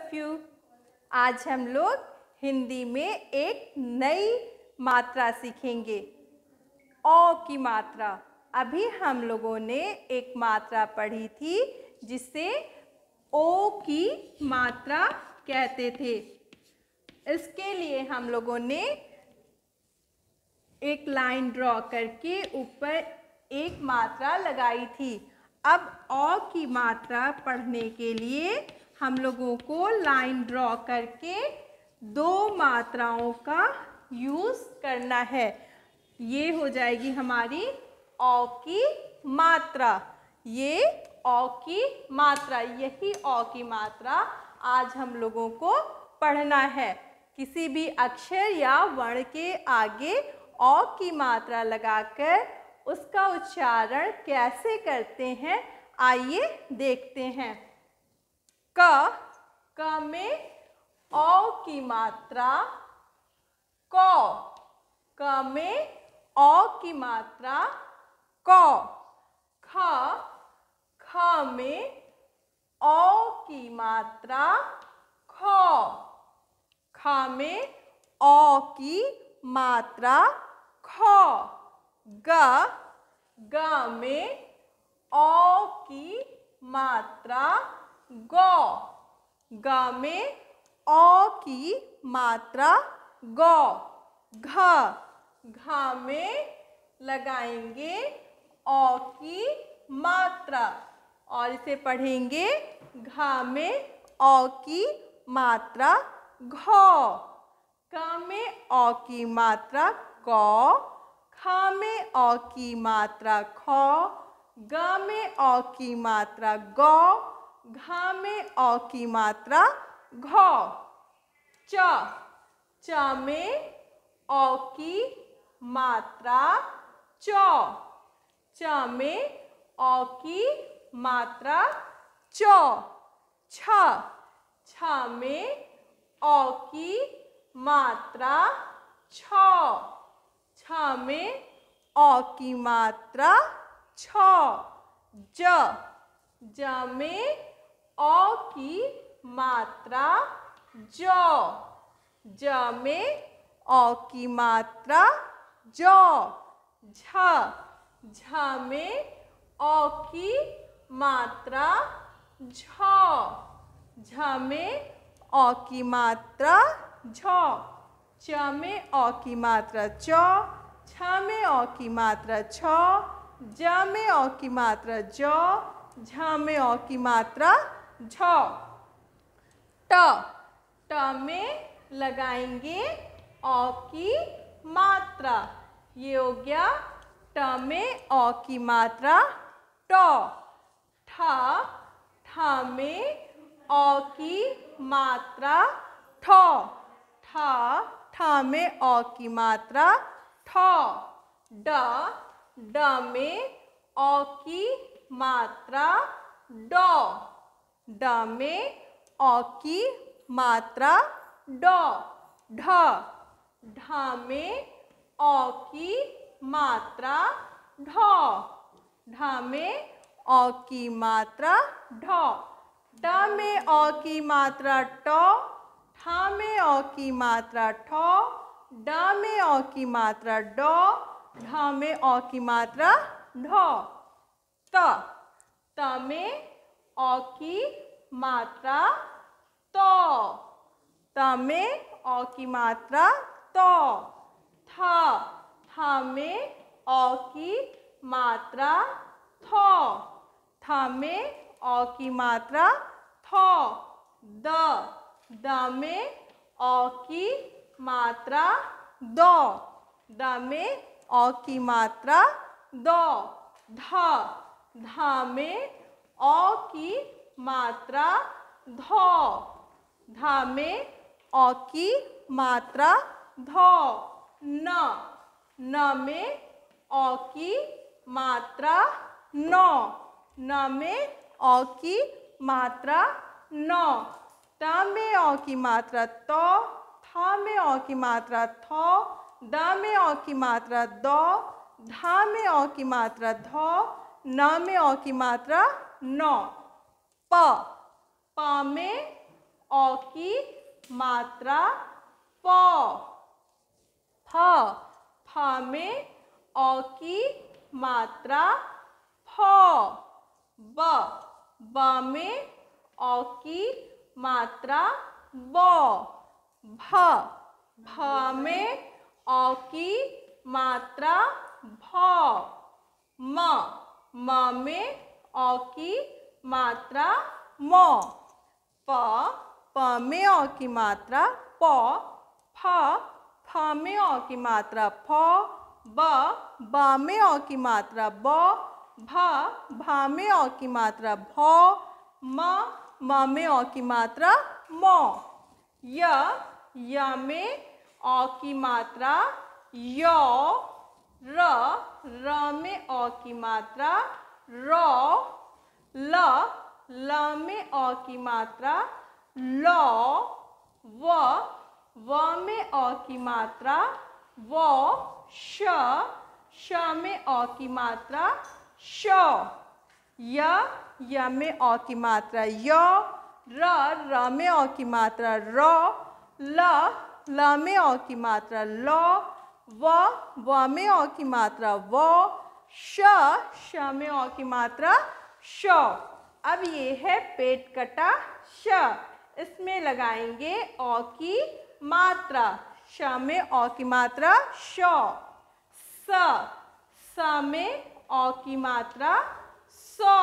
Of you आज हम लोग हिंदी में एक नई मात्रा सीखेंगे ओ की मात्रा अभी हम लोगों ने एक मात्रा पढ़ी थी जिसे ओ की मात्रा कहते थे इसके लिए हम लोगों ने एक लाइन ड्रॉ करके ऊपर एक मात्रा लगाई थी अब ओ की मात्रा पढ़ने के लिए हम लोगों को लाइन ड्रॉ करके दो मात्राओं का यूज़ करना है ये हो जाएगी हमारी औ की मात्रा ये औ की मात्रा यही औ की मात्रा आज हम लोगों को पढ़ना है किसी भी अक्षर या वर्ण के आगे औ की मात्रा लगाकर उसका उच्चारण कैसे करते हैं आइए देखते हैं की मात्रा क क में अ की मात्रा क ख ख में अ की मात्रा ख ख में अ की मात्रा ख ग ग में अ की मात्रा ग ग में ओ की मात्रा गौ घ घ में लगाएंगे ओ की मात्रा और इसे पढ़ेंगे घ में ओ की मात्रा घौ क में ओ की मात्रा कौ ख में ओ की मात्रा ख ग में ओ की मात्रा गौ घ में ओ की मात्रा घ च च में अ की मात्रा च च में अ की मात्रा च छ छ में अ की मात्रा छ छ में अ की मात्रा छ ज ज में अ की मात्रा ज ज में अ की मात्रा ज झ झ में अ की मात्रा झ झ में अ की मात्रा झ च में अ की मात्रा च छ में अ की मात्रा छ ज में अ की मात्रा ज झ में अ की मात्रा झ ट ट में लगाएंगे अ की मात्रा ये हो गया ट में अ की मात्रा ट ठा ठ में अ की मात्रा ठ ठा ठ में अ की मात्रा ठ ड ड में अ की मात्रा ड ड में की मात्रा ड ढ ढ में अ की मात्रा ढ ढ में अ की मात्रा ढ ट में अ की मात्रा ट ठ में अ की मात्रा ठ ड में अ की मात्रा ड ढ में अ की मात्रा ढ त त में अ की मात्रा तो तमे अ की मात्रा तो था थ में अ की मात्रा थो थ में अ की मात्रा थो द द अ की मात्रा दो द में अ की मात्रा दो ध ध अ की मात्रा धो धा में की मात्रा ध न न में औ की मात्रा नौ न में औ की मात्रा नौ त में औ की मात्रा त थ में औ की मात्रा थ द में औ की मात्रा द धा में औ की मात्रा ध न में औ की मात्रा नौ प प में अ की मात्रा प फ फ में अ की मात्रा फ ब ब में अ की मात्रा ब भ भ में अ की मात्रा भ म म में अ की मात्रा म प प में अ की मात्रा प फ फ में अ की मात्रा फ ब ब में अ की मात्रा ब भ भ में अ की मात्रा भ म म में अ की मात्रा म य य में अ की मात्रा य र र में अ की मात्रा र ल ल में अ की मात्रा लॉ व व में अ की मात्रा व श श में अ की मात्रा श य य में अ की मात्रा य र र में अ की मात्रा र ल ल में अ की मात्रा ल व व में अ की मात्रा व श श में अ की मात्रा श अब ये है पेट कटा श इसमें लगाएंगे ओ की मात्रा श में ओ की मात्रा श स स में ओ की मात्रा सौ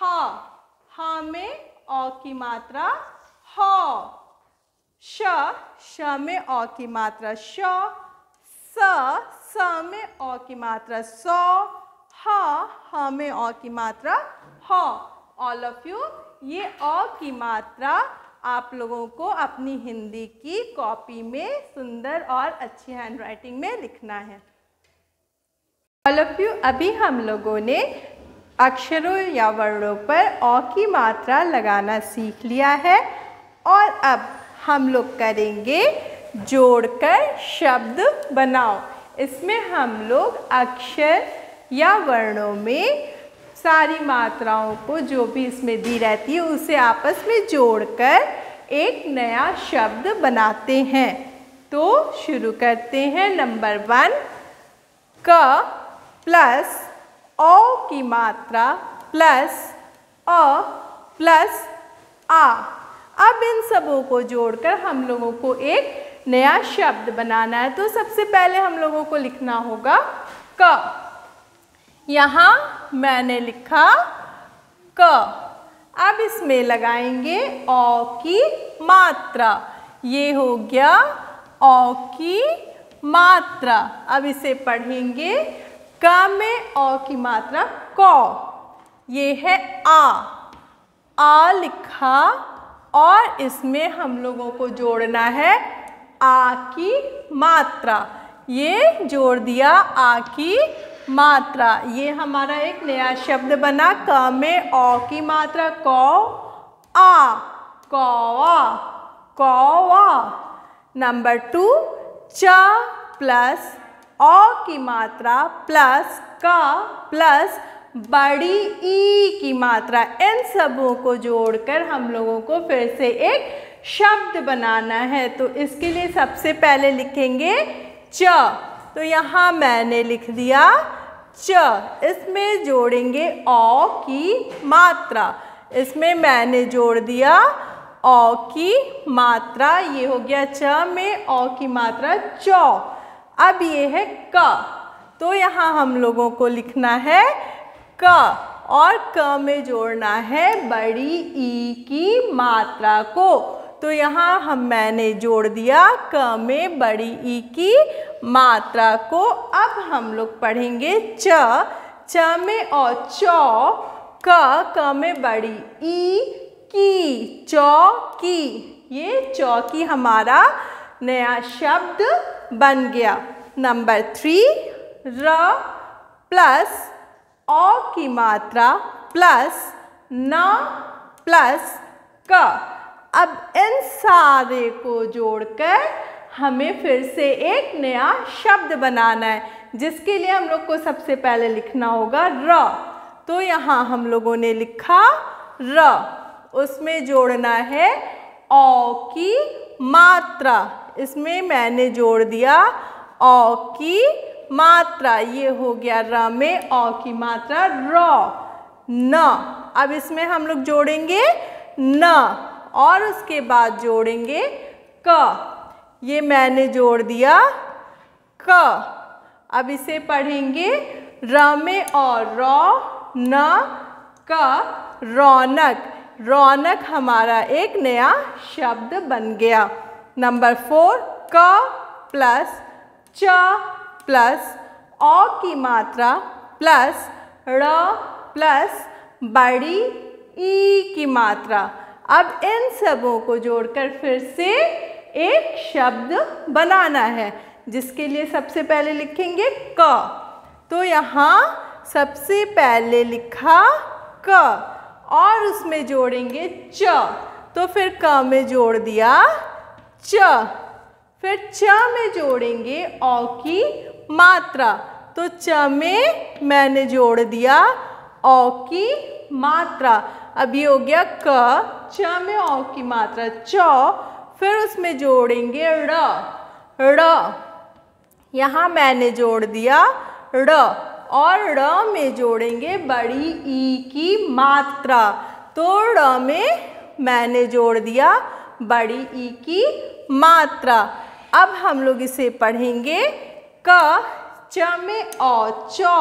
ह ह में ओ की मात्रा ह श श में ओ की मात्रा श स स में ओ की मात्रा सौ ह ह में ओ की मात्रा ह ऑल ऑफ यू ये अ की मात्रा आप लोगों को अपनी हिंदी की कॉपी में सुंदर और अच्छी हैंडराइटिंग में लिखना है ऑल ऑफ यू अभी हम लोगों ने अक्षरों या वर्णों पर अ की मात्रा लगाना सीख लिया है और अब हम लोग करेंगे जोड़कर शब्द बनाओ इसमें हम लोग अक्षर या वर्णों में सारी मात्राओं को जो भी इसमें दी रहती है उसे आपस में जोड़कर एक नया शब्द बनाते हैं तो शुरू करते हैं नंबर वन क प्लस ओ की मात्रा प्लस अ प्लस आ अब इन सबों को जोड़कर हम लोगों को एक नया शब्द बनाना है तो सबसे पहले हम लोगों को लिखना होगा क यहाँ मैंने लिखा क अब इसमें लगाएंगे औ की मात्रा ये हो गया औ की मात्रा अब इसे पढ़ेंगे क में औ की मात्रा कौ ये है आ आ लिखा और इसमें हम लोगों को जोड़ना है आ की मात्रा ये जोड़ दिया आ की मात्रा ये हमारा एक नया शब्द बना क में ओ की मात्रा कौ आ कौवा कौवा नंबर टू च प्लस औ की मात्रा प्लस क प्लस बड़ी ई की मात्रा इन सबों को जोड़कर हम लोगों को फिर से एक शब्द बनाना है तो इसके लिए सबसे पहले लिखेंगे च तो यहाँ मैंने लिख दिया च इसमें जोड़ेंगे औ की मात्रा इसमें मैंने जोड़ दिया औ की मात्रा ये हो गया च में ओ की मात्रा चौ अब ये है क तो यहाँ हम लोगों को लिखना है क और क में जोड़ना है बड़ी ई की मात्रा को तो यहाँ हम मैंने जोड़ दिया क में बड़ी ई की मात्रा को अब हम लोग पढ़ेंगे च च में और चौ क क में बड़ी ई की चौ की ये चौकी हमारा नया शब्द बन गया नंबर थ्री र प्लस औ की मात्रा प्लस न प्लस क अब इन सारे को जोड़कर हमें फिर से एक नया शब्द बनाना है जिसके लिए हम लोग को सबसे पहले लिखना होगा र तो यहाँ हम लोगों ने लिखा र उसमें जोड़ना है ओ की मात्रा इसमें मैंने जोड़ दिया ओ की मात्रा ये हो गया र में ओ की मात्रा र न अब इसमें हम लोग जोड़ेंगे न और उसके बाद जोड़ेंगे क ये मैंने जोड़ दिया क अब इसे पढ़ेंगे र में और रौ न क रौनक रौनक हमारा एक नया शब्द बन गया नंबर फोर क प्लस च प्लस अ की मात्रा प्लस र प्लस बड़ी ई की मात्रा अब इन सबों को जोड़कर फिर से एक शब्द बनाना है जिसके लिए सबसे पहले लिखेंगे क तो यहाँ सबसे पहले लिखा क और उसमें जोड़ेंगे च तो फिर क में जोड़ दिया च फिर च में जोड़ेंगे ओ की मात्रा तो च में मैंने जोड़ दिया ओ की मात्रा अब ये हो गया क च में औ की मात्रा च फिर उसमें जोड़ेंगे ड ड यहाँ मैंने जोड़ दिया ड और ड में जोड़ेंगे बड़ी ई की मात्रा तो ड में मैंने जोड़ दिया बड़ी ई की मात्रा अब हम लोग इसे पढ़ेंगे क च में औ चौ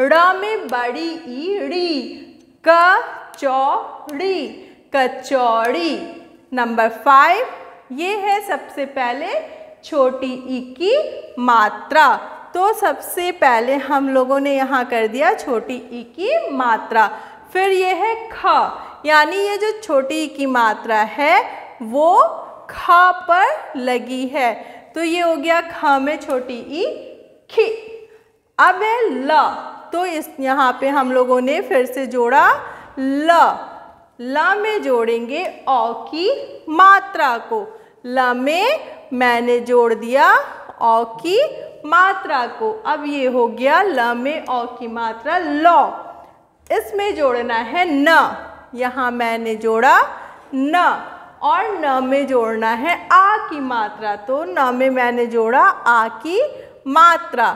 ड में बड़ी ई डी क कचौड़ी कचौड़ी नंबर फाइव ये है सबसे पहले छोटी ई की मात्रा तो सबसे पहले हम लोगों ने यहाँ कर दिया छोटी ई की मात्रा फिर ये है ख यानी ये जो छोटी ई की मात्रा है वो ख पर लगी है तो ये हो गया ख में छोटी ई खी अब है ल तो इस यहाँ पे हम लोगों ने फिर से जोड़ा ल ल में जोड़ेंगे अ की मात्रा को ल में मैंने जोड़ दिया अ की मात्रा को अब ये हो गया ल में अ की मात्रा ल इसमें जोड़ना है न यहाँ मैंने जोड़ा न और न में जोड़ना है आ की मात्रा तो न में मैंने जोड़ा आ की मात्रा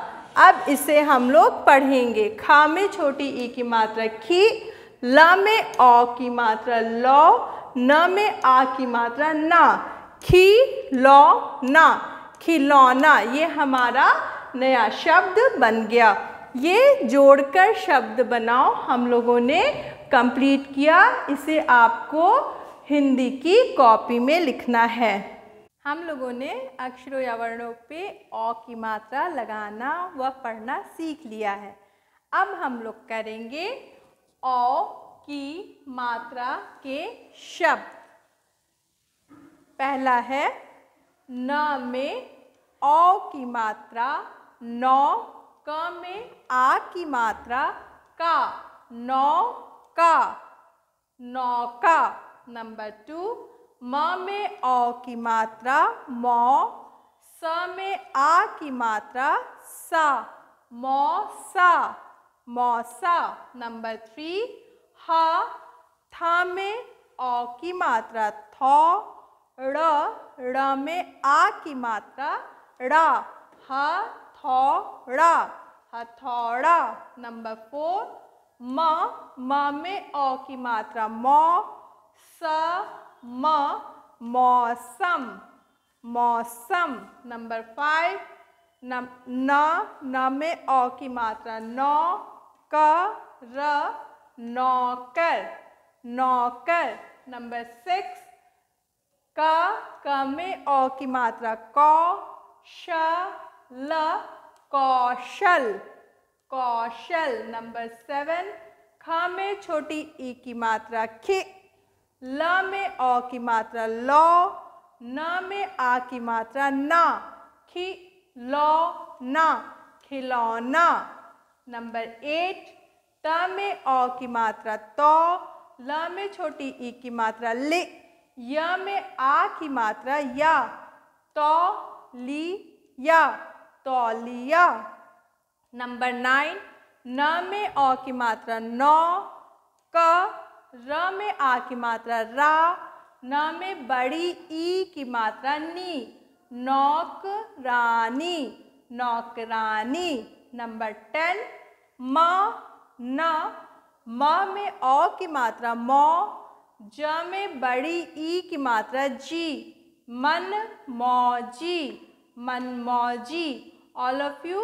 अब इसे हम लोग पढ़ेंगे खा में छोटी ई e की मात्रा खी ल में औ की मात्रा ल न में आ की मात्रा ना खी लो ना खिलौना ये हमारा नया शब्द बन गया ये जोड़कर शब्द बनाओ हम लोगों ने कंप्लीट किया इसे आपको हिंदी की कॉपी में लिखना है हम लोगों ने अक्षरों या वर्णों पे औ की मात्रा लगाना व पढ़ना सीख लिया है अब हम लोग करेंगे औ की मात्रा के शब्द पहला है न में औ की मात्रा नौ क में आ की मात्रा का नौ का नौ का नंबर टू म में औ की मात्रा मौ स में आ की मात्रा सा मौ सा मौसा नंबर थ्री हा था में औ की मात्रा थौ र में आ की मात्रा ड़ा ह थौड़ा हथौड़ा नंबर फोर म म में औ की मात्रा मौ स म मौसम मौसम नंबर फाइव न न में औ की मात्रा नौ कर नौकर नौकर नंबर सिक्स का क में ओ की मात्रा कौ श ल कौशल कौशल नंबर सेवन ख में छोटी ई की मात्रा खि ल में ओ की मात्रा लौ न में आ की मात्रा ना खि लौ ना खिलौना नंबर एट त में अ की मात्रा तो ल में छोटी ई की मात्रा ले य में आ की मात्रा या तो ली या तो लिया नंबर नाइन न में अ की मात्रा नौ क र में आ की मात्रा रा न में बड़ी ई की मात्रा नी नौक रानी नौकरानी नंबर टेन म ना माँ में अ की मात्रा मौ ज में बड़ी ई की मात्रा जी मन मौजी मन मौजी ऑल ऑफ यू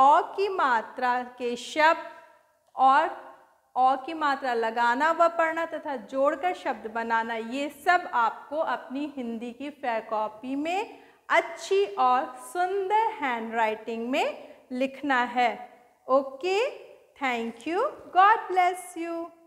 अ की मात्रा के शब्द और अ की मात्रा लगाना व पढ़ना तथा जोड़कर शब्द बनाना ये सब आपको अपनी हिंदी की फेयर कॉपी में अच्छी और सुंदर हैंड राइटिंग में लिखना है Okay. Thank you. God bless you.